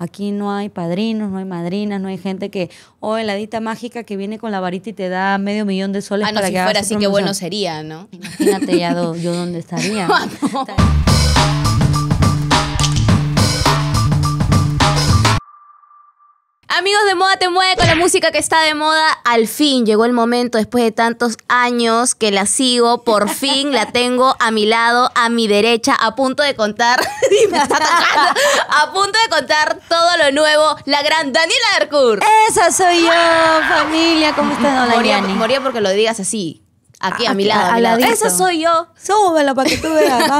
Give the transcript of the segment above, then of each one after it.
Aquí no hay padrinos, no hay madrinas, no hay gente que, o oh, heladita mágica que viene con la varita y te da medio millón de soles ah, no, si fuera así, qué bueno sería, ¿no? Imagínate ya yo dónde estaría. Ah, Amigos de Moda Te Mueve con la música que está de moda. Al fin llegó el momento, después de tantos años que la sigo, por fin la tengo a mi lado, a mi derecha, a punto de contar. a punto de contar todo lo nuevo, la gran Daniela Arcourt. Esa soy yo, familia. ¿Cómo estás, Dona moría porque lo digas así. Aquí ah, a, mi lado. A, lado. Esa soy yo. Súbela para que tú veas,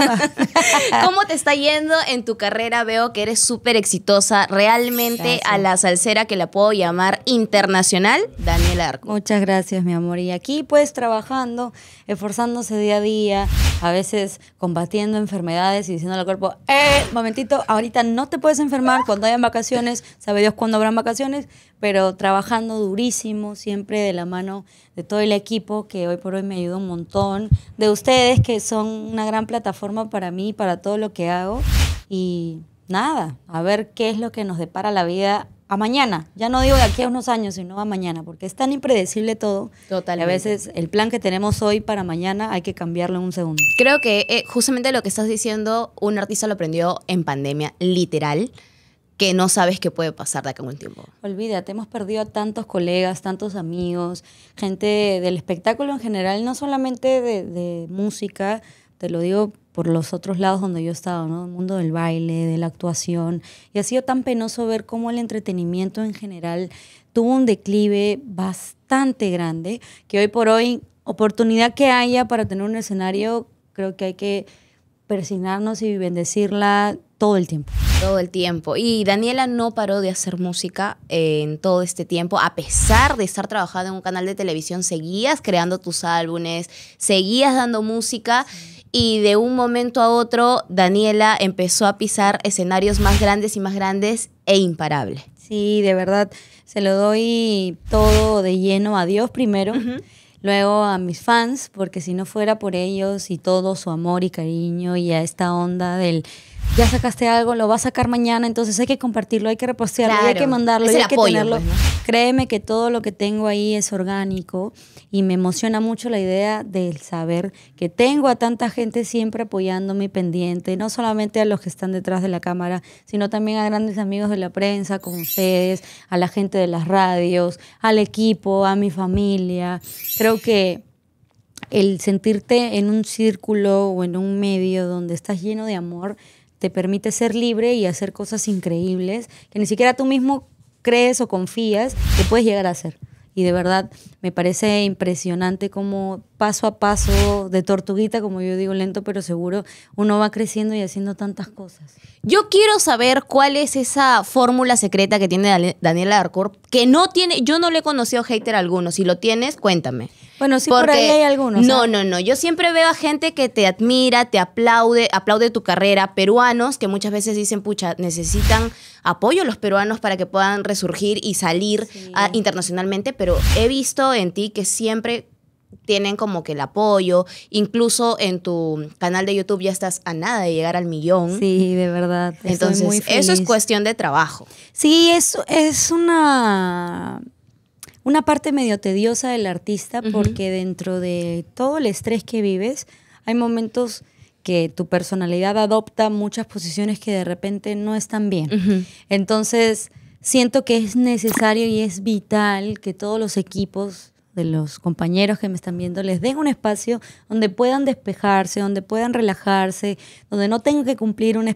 ¿Cómo te está yendo en tu carrera? Veo que eres súper exitosa. Realmente a la salsera que la puedo llamar internacional, Daniel Arco. Muchas gracias, mi amor. Y aquí pues trabajando, esforzándose día a día, a veces combatiendo enfermedades y diciendo al cuerpo, eh, momentito, ahorita no te puedes enfermar cuando hayan vacaciones, sabe Dios cuándo habrán vacaciones, pero trabajando durísimo, siempre de la mano de todo el equipo que hoy por hoy me ayuda un montón, de ustedes que son una gran plataforma para mí, para todo lo que hago. Y nada, a ver qué es lo que nos depara la vida a mañana. Ya no digo de aquí a unos años, sino a mañana, porque es tan impredecible todo. total a veces el plan que tenemos hoy para mañana hay que cambiarlo en un segundo. Creo que eh, justamente lo que estás diciendo, un artista lo aprendió en pandemia, literal que no sabes qué puede pasar de acá en un tiempo. Olvídate, hemos perdido a tantos colegas, tantos amigos, gente del espectáculo en general, no solamente de, música, te lo digo por los otros lados donde yo he estado, ¿no? El mundo del baile, de la actuación. Y ha sido tan penoso ver cómo el entretenimiento en general tuvo un declive bastante grande, que hoy por hoy, oportunidad que haya para tener un escenario, creo que hay que persignarnos y bendecirla todo el tiempo. Todo el tiempo. Y Daniela no paró de hacer música eh, en todo este tiempo, a pesar de estar trabajando en un canal de televisión, seguías creando tus álbumes, seguías dando música. Y de un momento a otro, Daniela empezó a pisar escenarios más grandes y más grandes e imparable. Sí, de verdad, se lo doy todo de lleno a Dios primero, luego a mis fans, porque si no fuera por ellos y todo su amor y cariño y a esta onda del ya sacaste algo, lo vas a sacar mañana, entonces hay que compartirlo, hay que repostearlo, hay que mandarlo, hay que tenerlo. Pues, Créeme que todo lo que tengo ahí es orgánico y me emociona mucho la idea del saber que tengo a tanta gente siempre apoyándome y pendiente, no solamente a los que están detrás de la cámara, sino también a grandes amigos de la prensa como ustedes, a la gente de las radios, al equipo, a mi familia. Creo que el sentirte en un círculo o en un medio donde estás lleno de amor te permite ser libre y hacer cosas increíbles que ni siquiera tú mismo crees o confías que puedes llegar a hacer. Y de verdad me parece impresionante como paso a paso, de tortuguita, como yo digo, lento pero seguro, uno va creciendo y haciendo tantas cosas. Yo quiero saber cuál es esa fórmula secreta que tiene Daniela Arcor que no tiene, yo no le he conocido hater alguno. Si lo tienes, cuéntame. Bueno, sí, por ahí hay algunos. No, ¿eh? no, no. Yo siempre veo a gente que te admira, te aplaude, aplaude tu carrera. Peruanos que muchas veces dicen, pucha, necesitan apoyo los peruanos para que puedan resurgir y salir ah, internacionalmente. Pero he visto en ti que siempre tienen como que el apoyo. Incluso en tu canal de YouTube ya estás a nada de llegar al millón. Sí, de verdad. Entonces, eso es cuestión de trabajo. Sí, es, es una, una parte medio tediosa del artista porque dentro de todo el estrés que vives, hay momentos que tu personalidad adopta muchas posiciones que de repente no están bien. Entonces, siento que es necesario y es vital que todos los equipos de los compañeros que me están viendo, les den un espacio donde puedan despejarse, donde puedan relajarse, donde no tengan que cumplir un,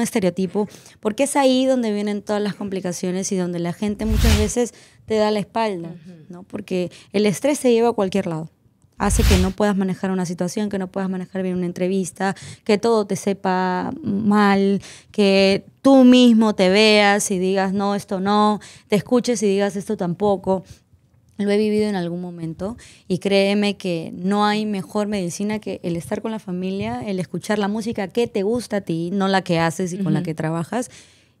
estereotipo, porque es ahí donde vienen todas las complicaciones y donde la gente muchas veces te da la espalda, ¿no? Porque el estrés se lleva a cualquier lado hace que no puedas manejar una situación, que no puedas manejar bien una entrevista, que todo te sepa mal, que tú mismo te veas y digas, no, esto no, te escuches y digas, esto tampoco. Lo he vivido en algún momento y créeme que no hay mejor medicina que el estar con la familia, el escuchar la música que te gusta a ti, no la que haces y con la que trabajas,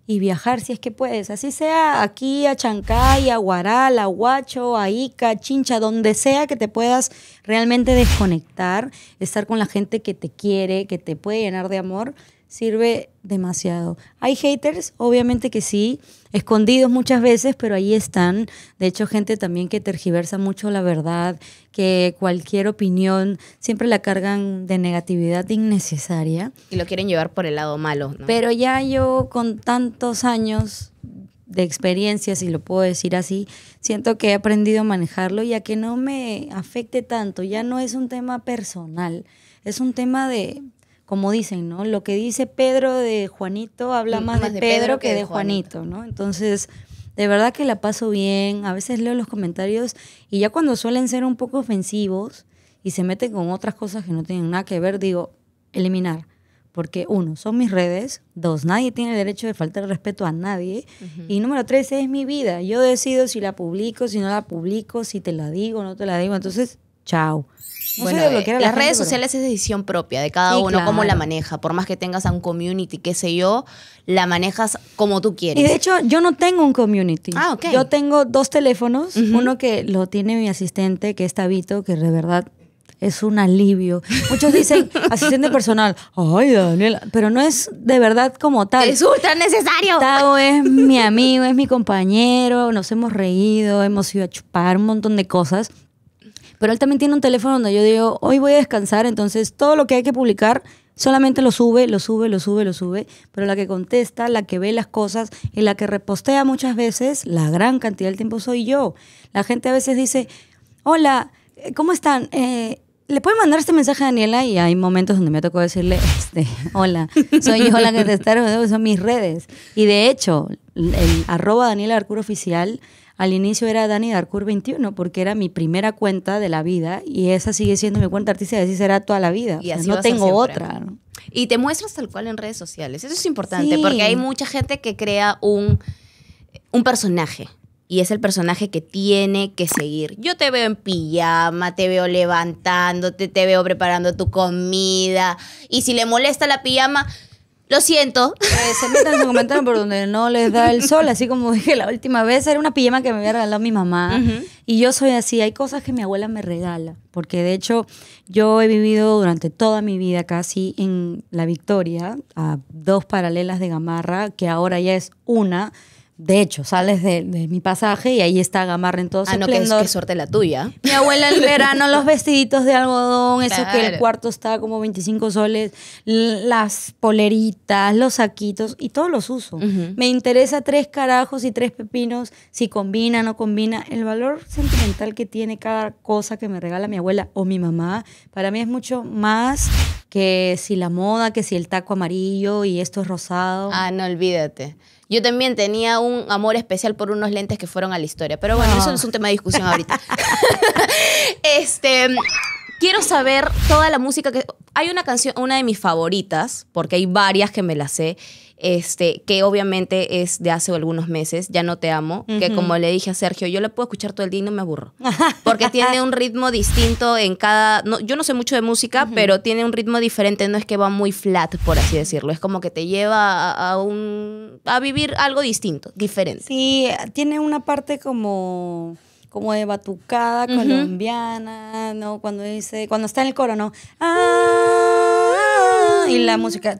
y viajar si es que puedes. Así sea aquí a Chancay, a Huaral, a Huacho, a Ica, Chincha, donde sea que te puedas realmente desconectar, estar con la gente que te quiere, que te puede llenar de amor sirve demasiado. Hay haters, obviamente que sí, escondidos muchas veces, pero ahí están. De hecho, gente también que tergiversa mucho la verdad, que cualquier opinión siempre la cargan de negatividad innecesaria. Y lo quieren llevar por el lado malo. Pero ya yo con tantos años de experiencia, si lo puedo decir así, siento que he aprendido a manejarlo y a que no me afecte tanto. Ya no es un tema personal, es un tema de como dicen, ¿no? Lo que dice Pedro de Juanito habla mm, más, de, Pedro, que, de Juanito, ¿no? Entonces, de verdad que la paso bien. A veces leo los comentarios y ya cuando suelen ser un poco ofensivos y se meten con otras cosas que no tienen nada que ver, digo, eliminar. Porque uno, son mis redes. Dos, nadie tiene derecho de faltar respeto a nadie. Y número tres, es mi vida. Yo decido si la publico, si no la publico, si te la digo, no te la digo. Entonces, chao. Eh, las redes sociales es decisión propia de cada uno, cómo la maneja. Por más que tengas a un community, qué sé yo, la manejas como tú quieres. Y de hecho, yo no tengo un community. Ah, Yo tengo dos teléfonos. Uno que lo tiene mi asistente, que es Tabito, que de verdad es un alivio. Muchos dicen asistente personal, ay Daniela, pero no es de verdad como tal. Es ultra necesario. Tavo es mi amigo, es mi compañero, nos hemos reído, hemos ido a chupar un montón de cosas. Pero él también tiene un teléfono donde yo digo, hoy voy a descansar, entonces todo lo que hay que publicar solamente lo sube, lo sube, lo sube, lo sube, pero la que contesta, la que ve las cosas y la que repostea muchas veces, la gran cantidad del tiempo soy yo. La gente a veces dice, hola, eh, ¿cómo están? Eh, ¿Le puede mandar este mensaje a Daniela? Y hay momentos donde me tocó decirle, este, hola, soy yo la que te está son mis redes. Y de hecho, el arroba Daniela Arcuro Oficial al inicio era Dani Darkur 21 porque era mi primera cuenta de la vida y esa sigue siendo mi cuenta artística y así será toda la vida. Y así no tengo otra. Y te muestras tal cual en redes sociales. Eso es importante porque hay mucha gente que crea un, un personaje y es el personaje que tiene que seguir. Yo te veo en pijama, te veo levantándote, te veo preparando tu comida y si le molesta la pijama lo siento. Eh, se metan su comentario por donde no les da el sol. Así como dije la última vez, era una pijama que me había regalado mi mamá. Y yo soy así. Hay cosas que mi abuela me regala. Porque de hecho, yo he vivido durante toda mi vida casi en La Victoria, a dos paralelas de Gamarra, que ahora ya es una de hecho, sales de, mi pasaje y ahí está Gamarra en todo ah, su no, Que, que suerte la tuya. Mi abuela el verano, los vestiditos de algodón, eso que el cuarto está como 25 soles, las poleritas, los saquitos y todos los uso. Me interesa tres carajos y tres pepinos, si combina, no combina. El valor sentimental que tiene cada cosa que me regala mi abuela o mi mamá, para mí es mucho más que si la moda, que si el taco amarillo y esto es rosado. Ah, no olvídate. Yo también tenía un amor especial por unos lentes que fueron a la historia, pero bueno, eso ah. es un tema de discusión ahorita. este, quiero saber toda la música que hay una canción, una de mis favoritas, porque hay varias que me las sé, este, que obviamente es de hace algunos meses, Ya no te amo, que como le dije a Sergio, yo la puedo escuchar todo el día y no me aburro, porque tiene un ritmo distinto en cada, yo no sé mucho de música, pero tiene un ritmo diferente, no es que va muy flat, por así decirlo, es como que te lleva a, un, a vivir algo distinto, diferente. Sí, tiene una parte como como de batucada colombiana, ¿no? Cuando dice, cuando está en el coro, ¿no? ¡Ah! y la música.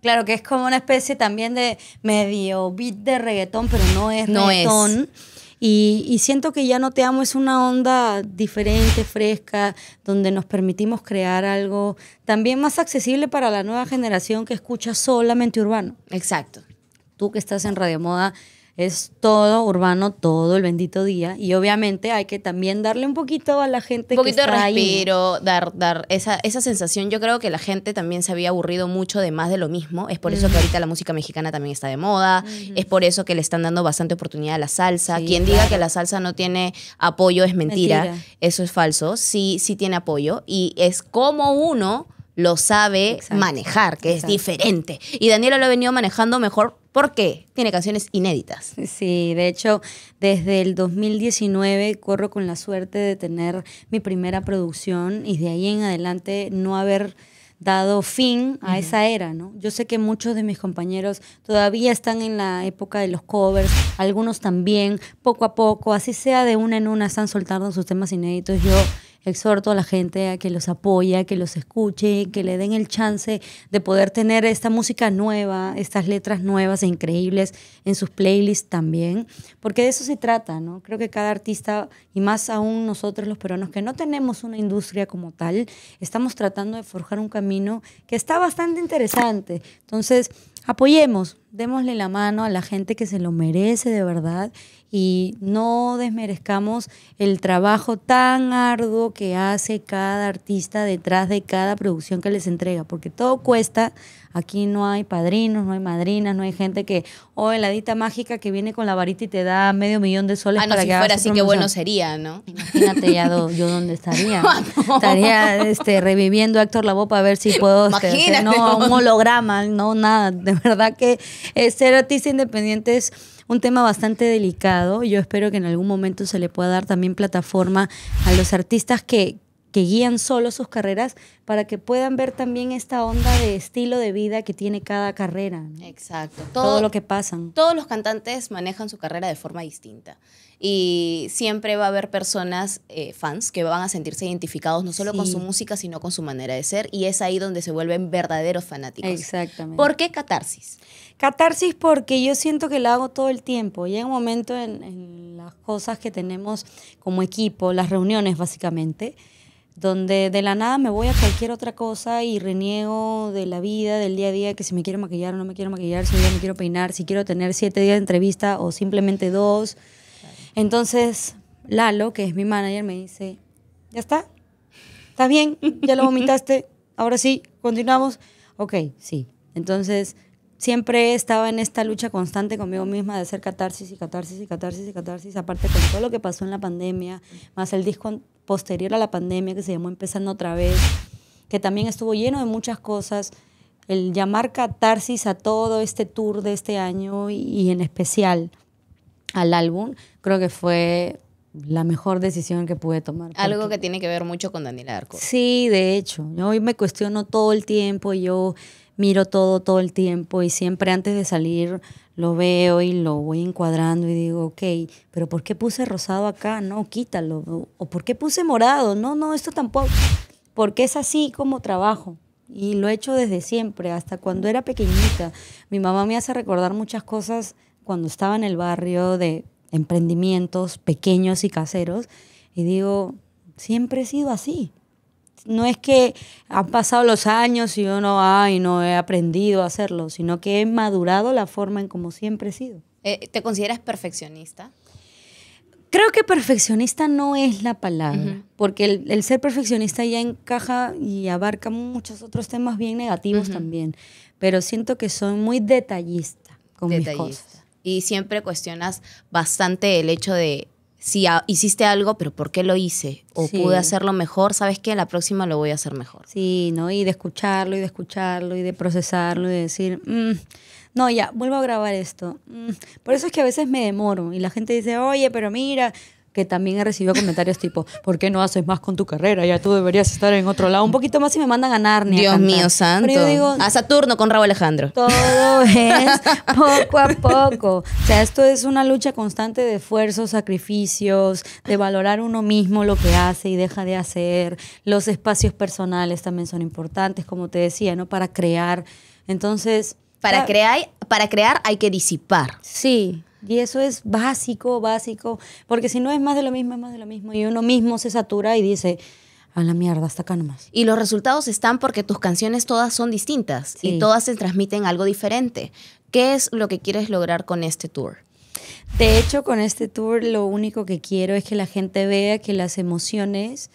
Claro que es como una especie también de medio beat de reggaetón, pero no es no reggaetón. Y, y, siento que Ya No Te Amo es una onda diferente, fresca, donde nos permitimos crear algo también más accesible para la nueva generación que escucha solamente urbano. Exacto. Tú que estás en Radio Moda, es todo urbano todo el bendito día y obviamente hay que también darle un poquito a la gente un poquito de respiro dar dar esa esa sensación yo creo que la gente también se había aburrido mucho de más de lo mismo es por eso que ahorita la música mexicana también está de moda es por eso que le están dando bastante oportunidad a la salsa quien diga que la salsa no tiene apoyo es mentira, eso es falso sí sí tiene apoyo y es como uno lo sabe manejar, que es diferente. Y Daniela lo ha venido manejando mejor qué tiene canciones inéditas. Sí, de hecho, desde el 2019 corro con la suerte de tener mi primera producción y de ahí en adelante no haber dado fin a esa era, ¿no? Yo sé que muchos de mis compañeros todavía están en la época de los covers, algunos también, poco a poco, así sea de una en una, están soltando sus temas inéditos. Yo exhorto a la gente a que los apoye, a que los escuche, que le den el chance de poder tener esta música nueva, estas letras nuevas e increíbles en sus playlists también, porque de eso se trata, ¿no? Creo que cada artista, y más aún nosotros los peruanos, que no tenemos una industria como tal, estamos tratando de forjar un camino que está bastante interesante. Entonces, apoyemos, démosle la mano a la gente que se lo merece de verdad y no desmerezcamos el trabajo tan arduo que hace cada artista detrás de cada producción que les entrega, porque todo cuesta, Aquí no hay padrinos, no hay madrinas, no hay gente que, o oh, heladita mágica que viene con la varita y te da medio millón de soles ah, no, si fuera así, qué bueno sería, ¿no? Imagínate ya yo dónde estaría. Ah, estaría este, reviviendo a Héctor Lavoe para ver si puedo... Este, Imagínate, no, un holograma, no, nada. De verdad que ser este, artista independiente es un tema bastante delicado. Yo espero que en algún momento se le pueda dar también plataforma a los artistas que, que guían solo sus carreras para que puedan ver también esta onda de estilo de vida que tiene cada carrera. Exacto. Todo, lo que pasan. Todos los cantantes manejan su carrera de forma distinta. Y siempre va a haber personas, eh, fans, que van a sentirse identificados no solo con su música, sino con su manera de ser. Y es ahí donde se vuelven verdaderos fanáticos. Exactamente. ¿Por qué catarsis? Catarsis porque yo siento que la hago todo el tiempo. y Llega un momento en, en las cosas que tenemos como equipo, las reuniones básicamente, donde de la nada me voy a cualquier otra cosa y reniego de la vida, del día a día, que si me quiero maquillar o no me quiero maquillar, si ya me quiero peinar, si quiero tener siete días de entrevista o simplemente dos. Entonces, Lalo, que es mi manager, me dice, ya está, está bien, ya lo vomitaste, ahora sí, continuamos. Ok, sí. Entonces, siempre estaba en esta lucha constante conmigo misma de hacer catarsis y catarsis y catarsis y catarsis, aparte con todo lo que pasó en la pandemia, más el disco posterior a la pandemia que se llamó Empezando otra vez, que también estuvo lleno de muchas cosas, el llamar catarsis a todo este tour de este año y, en especial al álbum, creo que fue la mejor decisión que pude tomar. Algo que tiene que ver mucho con daniel Arco. Sí, de hecho, yo me cuestiono todo el tiempo, yo miro todo todo el tiempo y siempre antes de salir lo veo y lo voy encuadrando y digo, ok, pero ¿por qué puse rosado acá? No, quítalo. ¿O por qué puse morado? No, no, esto tampoco. Porque es así como trabajo. Y lo he hecho desde siempre, hasta cuando era pequeñita. Mi mamá me hace recordar muchas cosas cuando estaba en el barrio de emprendimientos pequeños y caseros. Y digo, siempre he sido así no es que han pasado los años y uno, ay, no he aprendido a hacerlo, sino que he madurado la forma en como siempre he sido. Eh, ¿Te consideras perfeccionista? Creo que perfeccionista no es la palabra, porque el, ser perfeccionista ya encaja y abarca muchos otros temas bien negativos también, pero siento que soy muy detallista con mis cosas. Y siempre cuestionas bastante el hecho de si hiciste algo, pero ¿por qué lo hice? O pude hacerlo mejor, ¿sabes qué? La próxima lo voy a hacer mejor. Sí, ¿no? Y de escucharlo y de escucharlo y de procesarlo y de decir, mm, no, ya, vuelvo a grabar esto. Mm". Por eso es que a veces me demoro y la gente dice, oye, pero mira, que también he recibido comentarios tipo, ¿por qué no haces más con tu carrera? Ya tú deberías estar en otro lado. Un poquito más y me mandan a Narnia. Dios mío, santo. digo, a Saturno con Raúl Alejandro. Todo es poco a poco. O sea, esto es una lucha constante de esfuerzos, sacrificios, de valorar uno mismo lo que hace y deja de hacer. Los espacios personales también son importantes, como te decía, ¿no? Para crear. Entonces... Para, crear, para crear hay que disipar. Sí, y eso es básico, básico, porque si no es más de lo mismo, es más de lo mismo. Y uno mismo se satura y dice, a la mierda, hasta acá nomás. Y los resultados están porque tus canciones todas son distintas y todas se transmiten algo diferente. ¿Qué es lo que quieres lograr con este tour? De hecho, con este tour lo único que quiero es que la gente vea que las emociones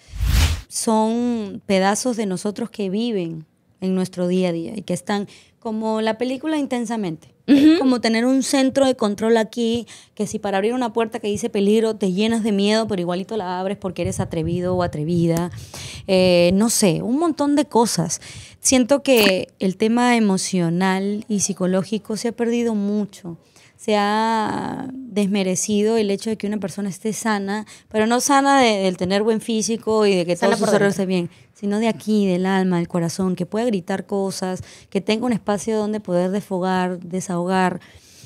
son pedazos de nosotros que viven en nuestro día a día y que están como la película intensamente como tener un centro de control aquí, que si para abrir una puerta que dice peligro te llenas de miedo, pero igualito la abres porque eres atrevido o atrevida. Eh, no sé, un montón de cosas. Siento que el tema emocional y psicológico se ha perdido mucho se ha desmerecido el hecho de que una persona esté sana, pero no sana del tener buen físico y de que todo su cerebro esté bien, sino de aquí, del alma, del corazón, que pueda gritar cosas, que tenga un espacio donde poder desfogar, desahogar.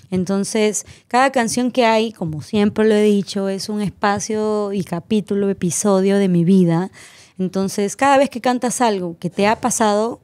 Entonces, cada canción que hay, como siempre lo he dicho, es un espacio y capítulo, episodio de mi vida. Entonces, cada vez que cantas algo que te ha pasado,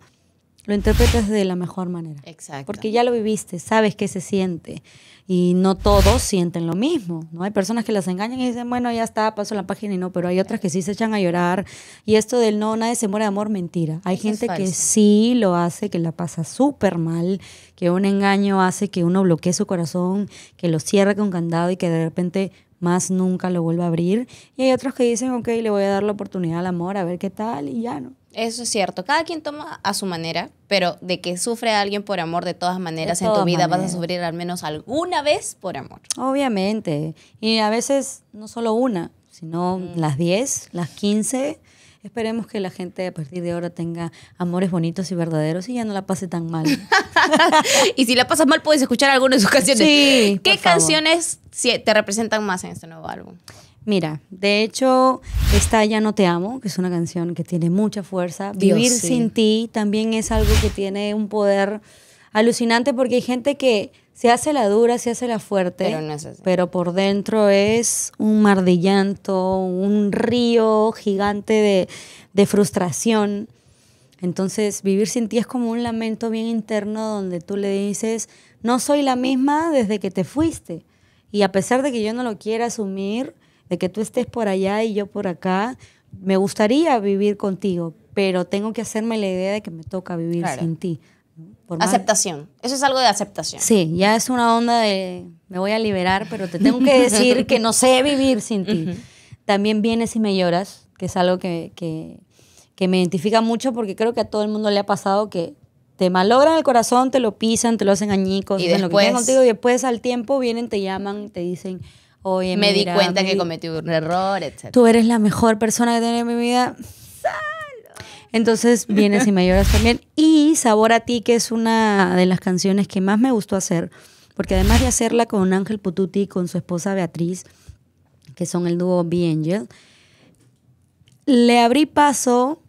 lo interpretas de la mejor manera. Exacto. Porque ya lo viviste, sabes qué se siente. Y no todos sienten lo mismo, ¿no? Hay personas que las engañan y dicen, bueno, ya está, paso la página y no, pero hay otras que sí se echan a llorar. Y esto del no, nadie se muere de amor, mentira. Hay gente que sí lo hace, que la pasa súper mal, que un engaño hace que uno bloquee su corazón, que lo cierra con candado y que de repente más nunca lo vuelvo a abrir. Y hay otros que dicen, ok, le voy a dar la oportunidad al amor, a ver qué tal, y ya no. Eso es cierto, cada quien toma a su manera, pero de que sufre alguien por amor, de todas maneras en tu vida vas a sufrir al menos alguna vez por amor. Obviamente, y a veces no solo una, sino mm. las 10, las 15 Esperemos que la gente a partir de ahora tenga amores bonitos y verdaderos y ya no la pase tan mal. y si la pasas mal, puedes escuchar alguna de sus canciones. Sí, ¿Qué canciones te representan más en este nuevo álbum? Mira, de hecho, está Ya no te amo, que es una canción que tiene mucha fuerza. Vivir sin ti también es algo que tiene un poder alucinante porque hay gente que se hace la dura, se hace la fuerte, pero, por dentro es un mar de llanto, un río gigante de, frustración. Entonces, vivir sin ti es como un lamento bien interno donde tú le dices, no soy la misma desde que te fuiste. Y a pesar de que yo no lo quiera asumir, de que tú estés por allá y yo por acá, me gustaría vivir contigo, pero tengo que hacerme la idea de que me toca vivir sin ti aceptación. Eso es algo de aceptación. Sí, ya es una onda de me voy a liberar, pero te tengo que decir que no sé vivir sin ti. También vienes y me lloras, que es algo que, que, me identifica mucho porque creo que a todo el mundo le ha pasado que te malogran el corazón, te lo pisan, te lo hacen añicos, y después, contigo después al tiempo vienen, te llaman, te dicen, oye, me di cuenta que cometí un error, etc. Tú eres la mejor persona que tiene en mi vida. Entonces vienes y me también. Y Sabor a ti, que es una de las canciones que más me gustó hacer, porque además de hacerla con Ángel Pututi y con su esposa Beatriz, que son el dúo Be Angel, le abrí paso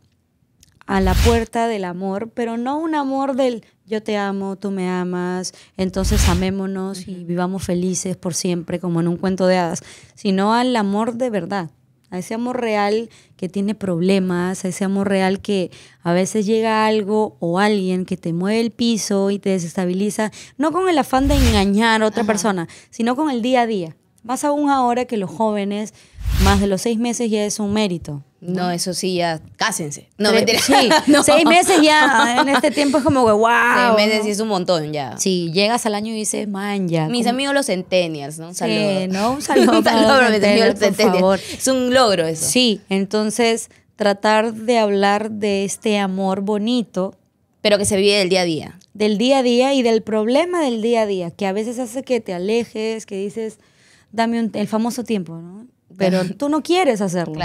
a la puerta del amor, pero no un amor del yo te amo, tú me amas, entonces amémonos y vivamos felices por siempre, como en un cuento de hadas, sino al amor de verdad a ese amor real que tiene problemas, a ese amor real que a veces llega algo o alguien que te mueve el piso y te desestabiliza, no con el afán de engañar a otra persona, sino con el día a día. Más aún ahora que los jóvenes más de los seis meses ya es un mérito. No, eso sí, ya cásense. No, mentira. no. seis meses ya. En este tiempo es como que, wow. Seis meses sí es un montón ya. Sí, llegas al año y dices, man, ya. Mis amigos los centenias, ¿no? Un saludo. ¿no? Un saludo. un saludo para los centenias, por favor. Es un logro eso. Sí, entonces tratar de hablar de este amor bonito. Pero que se vive del día a día. Del día a día y del problema del día a día, que a veces hace que te alejes, que dices, dame el famoso tiempo, ¿no? pero tú no quieres hacerlo.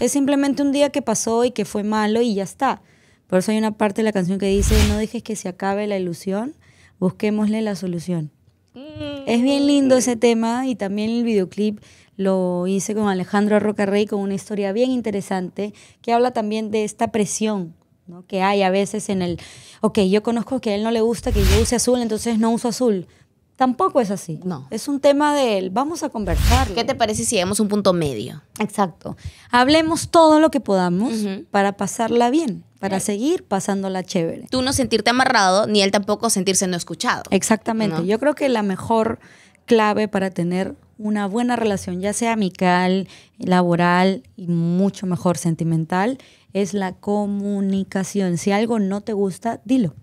Es simplemente un día que pasó y que fue malo y ya está. Por eso hay una parte de la canción que dice, no dejes que se acabe la ilusión, busquémosle la solución. Mm. Es bien lindo ese tema y también el videoclip lo hice con Alejandro Rey con una historia bien interesante que habla también de esta presión ¿no? que hay a veces en el, ok, yo conozco que a él no le gusta que yo use azul, entonces no uso azul, Tampoco es así. No. Es un tema de él. vamos a conversar. ¿Qué te parece si llegamos un punto medio? Exacto. Hablemos todo lo que podamos para pasarla bien, para seguir seguir pasándola chévere. Tú no sentirte amarrado, ni él tampoco sentirse no escuchado. Exactamente. Yo creo que la mejor clave para tener una buena relación, ya sea amical, laboral y mucho mejor sentimental, es la comunicación. Si algo no te gusta, dilo.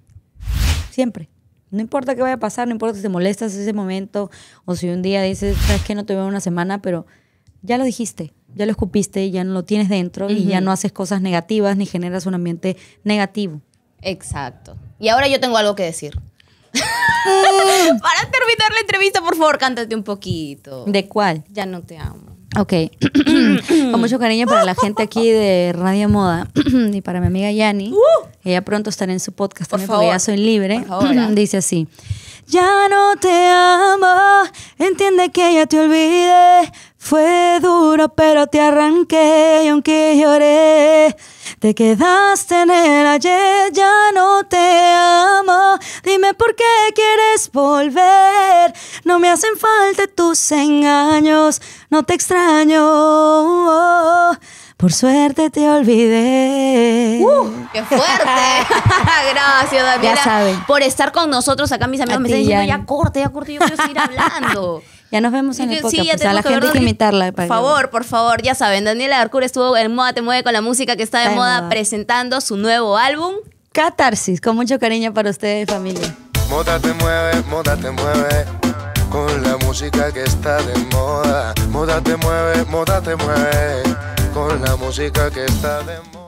Siempre. No importa qué vaya a pasar, no importa si te molestas ese momento o si un día dices, sabes que no te veo una semana, pero ya lo dijiste, ya lo escupiste, ya no lo tienes dentro y ya no haces cosas negativas ni generas un ambiente negativo. Exacto. Y ahora yo tengo algo que decir. Para terminar la entrevista, por favor, cántate un poquito. ¿De cuál? Ya no te amo. Ok, con mucho cariño para la gente aquí de Radio Moda y para mi amiga Yani. Uh, ella pronto estará en su podcast también ya soy libre. Dice así. Ya no te amo, entiende que ya te olvidé. Fue duro, pero te arranqué y aunque lloré, te quedaste en el ayer, ya no te amo. Dime por qué quieres volver. No me hacen falta tus engaños, no te extraño. Por suerte te olvidé. Uh, ¡Qué fuerte! Gracias, Daniela. Ya Por estar con nosotros acá, mis amigos. me están diciendo, ya corte, ya corte, yo quiero seguir hablando. Ya nos vemos en el podcast. Sí, ya la gente que imitarla. Por favor, por favor, ya saben, Daniela Arcura estuvo en Moda Te Mueve con la música que está de, moda, moda presentando su nuevo álbum. Catarsis, con mucho cariño para ustedes, familia. Moda te mueve, moda te mueve con la música que está de moda. Moda te mueve, moda te mueve, con la música que está de moda.